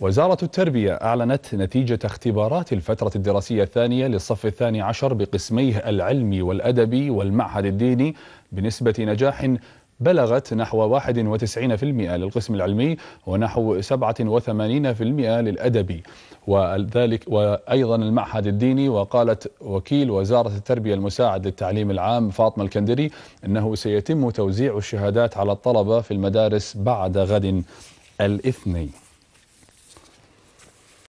وزارة التربية أعلنت نتيجة اختبارات الفترة الدراسية الثانية للصف الثاني عشر بقسميه العلمي والأدبي والمعهد الديني بنسبة نجاح بلغت نحو 91% للقسم العلمي ونحو 87% للأدبي وذلك وأيضا المعهد الديني وقالت وكيل وزارة التربية المساعد للتعليم العام فاطمة الكندري أنه سيتم توزيع الشهادات على الطلبة في المدارس بعد غد الاثنين